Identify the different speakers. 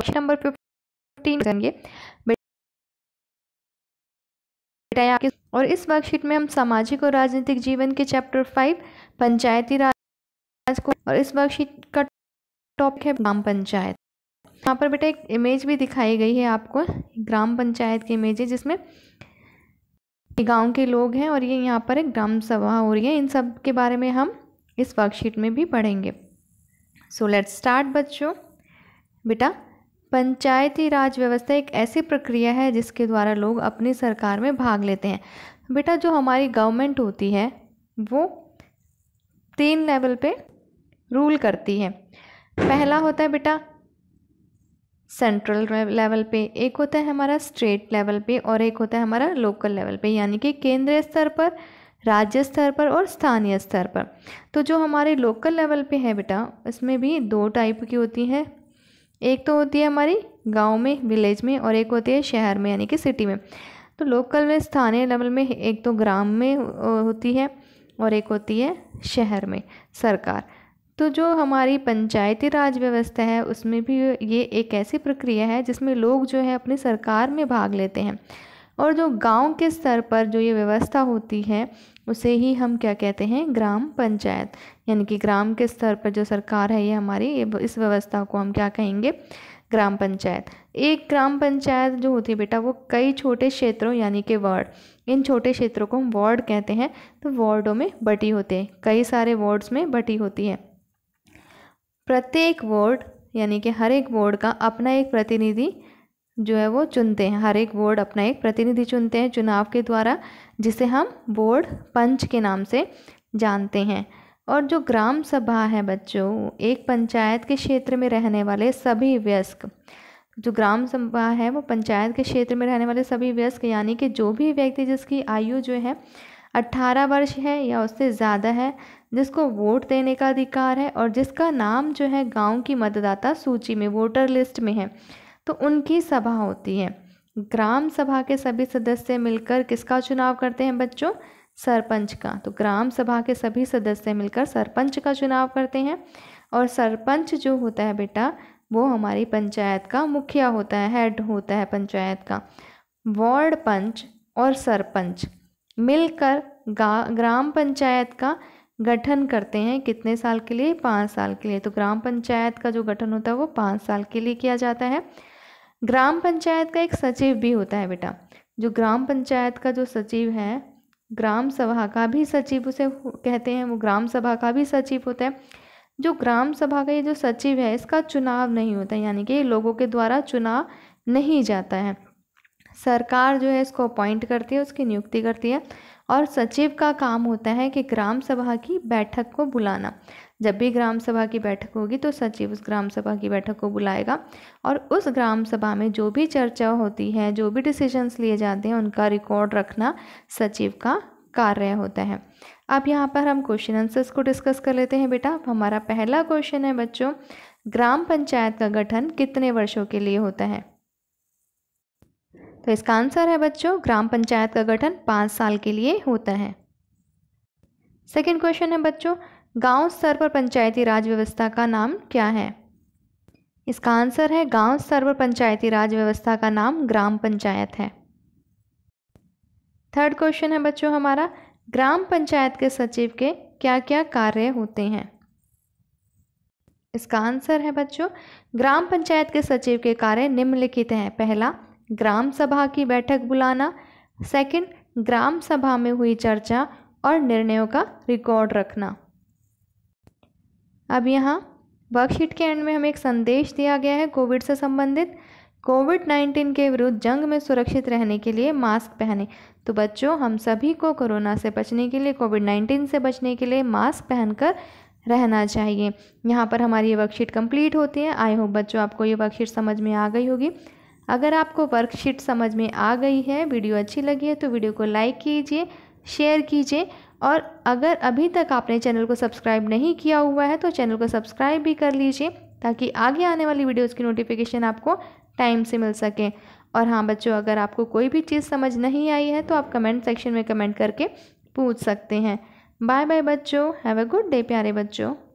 Speaker 1: question number fifteen बेटा और इस वर्कशीट में हम सामाजिक और राजनीतिक जीवन के चैप्टर फाइव पंचायती राज को और इस वर्कशीट का टॉपिक है ग्राम पंचायत यहाँ पर बेटा एक इमेज भी दिखाई गई है आपको ग्राम पंचायत की इमेज है जिसमें गांव के लोग हैं और ये यहाँ पर एक ग्राम सभा हो रही है इन सब के बारे में हम इस वर्कशीट में भी पढ़ेंगे सो लेट्स स्टार्ट बच्चों बेटा पंचायती राज व्यवस्था एक ऐसी प्रक्रिया है जिसके द्वारा लोग अपनी सरकार में भाग लेते हैं बेटा जो हमारी गवर्नमेंट होती है वो तीन लेवल पे रूल करती है पहला होता है बेटा सेंट्रल लेवल पे एक होता है हमारा स्टेट लेवल पे और एक होता है हमारा लोकल लेवल पे यानी कि केंद्रीय स्तर पर राज्य स्तर पर और स्थानीय स्तर पर तो जो हमारे लोकल लेवल पे है बेटा इसमें भी दो टाइप की होती हैं एक तो होती है हमारी गांव में विलेज में और एक होती है शहर में यानी कि सिटी में तो लोकल में स्थानीय लेवल में एक तो ग्राम में होती है और एक होती है शहर में सरकार तो जो हमारी पंचायती राज व्यवस्था है उसमें भी ये एक ऐसी प्रक्रिया है जिसमें लोग जो है अपनी सरकार में भाग लेते हैं और जो गांव के स्तर पर जो ये व्यवस्था होती है उसे ही हम क्या कहते हैं ग्राम पंचायत यानी कि ग्राम के स्तर पर जो सरकार है ये हमारी ये इस व्यवस्था को हम क्या कहेंगे ग्राम पंचायत एक ग्राम पंचायत जो होती है बेटा वो कई छोटे क्षेत्रों यानी कि वार्ड इन छोटे क्षेत्रों को हम वार्ड कहते हैं तो वार्डों में बटी होते हैं कई सारे वार्ड्स में बटी होती है प्रत्येक वार्ड यानी कि हर एक वार्ड का अपना एक प्रतिनिधि जो है वो चुनते हैं हर एक बोर्ड अपना एक प्रतिनिधि चुनते हैं चुनाव के द्वारा जिसे हम बोर्ड पंच के नाम से जानते हैं और जो ग्राम सभा है बच्चों एक पंचायत के क्षेत्र में रहने वाले सभी वयस्क जो ग्राम सभा है वो पंचायत के क्षेत्र में रहने वाले सभी व्यस्क यानी कि जो भी व्यक्ति जिसकी आयु जो है अट्ठारह वर्ष है या उससे ज़्यादा है जिसको वोट देने का अधिकार है और जिसका नाम जो है गांव की मतदाता सूची में वोटर लिस्ट में है तो उनकी सभा होती है ग्राम सभा के सभी सदस्य मिलकर किसका चुनाव करते हैं बच्चों सरपंच का तो ग्राम सभा के सभी सदस्य मिलकर सरपंच का चुनाव करते हैं और सरपंच जो होता है बेटा वो हमारी पंचायत का मुखिया होता है हेड होता है पंचायत का वार्ड पंच और सरपंच मिलकर ग्राम पंचायत का गठन करते हैं कितने साल के लिए पाँच साल के लिए तो ग्राम पंचायत का जो गठन होता है वो पाँच साल के लिए किया जाता है ग्राम पंचायत का एक सचिव भी होता है बेटा जो ग्राम पंचायत का जो सचिव है ग्राम सभा का भी सचिव उसे कहते हैं वो ग्राम सभा का भी सचिव होता है जो ग्राम सभा का ये जो सचिव है इसका चुनाव नहीं होता है यानी कि लोगों के द्वारा चुनाव नहीं जाता है सरकार जो है इसको अपॉइंट करती है उसकी नियुक्ति करती है और सचिव का काम होता है कि ग्राम सभा की बैठक को बुलाना जब भी ग्राम सभा की बैठक होगी तो सचिव उस ग्राम सभा की बैठक को बुलाएगा और उस ग्राम सभा में जो भी चर्चा होती है जो भी डिसीजंस लिए जाते हैं उनका रिकॉर्ड रखना सचिव का कार्य होता है अब यहाँ पर हम क्वेश्चन आंसर्स को डिस्कस कर लेते हैं बेटा हमारा पहला क्वेश्चन है बच्चों ग्राम पंचायत का गठन कितने वर्षों के लिए होता है तो इसका आंसर है बच्चों ग्राम पंचायत का गठन पाँच साल के लिए होता है सेकेंड क्वेश्चन है बच्चों गांव स्तर पर पंचायती राज व्यवस्था का नाम क्या है इसका आंसर है गांव स्तर पर पंचायती राज व्यवस्था का नाम ग्राम पंचायत है थर्ड क्वेश्चन है बच्चों हमारा ग्राम पंचायत के सचिव के क्या क्या कार्य होते हैं इसका आंसर है बच्चों ग्राम पंचायत के सचिव के कार्य निम्नलिखित हैं पहला ग्राम सभा की बैठक बुलाना सेकंड ग्राम सभा में हुई चर्चा और निर्णयों का रिकॉर्ड रखना अब यहाँ वर्कशीट के एंड में हमें एक संदेश दिया गया है कोविड से संबंधित कोविड नाइन्टीन के विरुद्ध जंग में सुरक्षित रहने के लिए मास्क पहने तो बच्चों हम सभी को कोरोना से बचने के लिए कोविड नाइन्टीन से बचने के लिए मास्क पहनकर रहना चाहिए यहाँ पर हमारी ये वर्कशीट कंप्लीट होती है आई होप बच्चों आपको ये वर्कशीट समझ में आ गई होगी अगर आपको वर्कशीट समझ में आ गई है वीडियो अच्छी लगी है तो वीडियो को लाइक कीजिए शेयर कीजिए और अगर अभी तक आपने चैनल को सब्सक्राइब नहीं किया हुआ है तो चैनल को सब्सक्राइब भी कर लीजिए ताकि आगे आने वाली वीडियोज़ की नोटिफिकेशन आपको टाइम से मिल सके और हाँ बच्चों अगर आपको कोई भी चीज़ समझ नहीं आई है तो आप कमेंट सेक्शन में कमेंट करके पूछ सकते हैं बाय बाय बच्चों हैव अ गुड डे प्यारे बच्चों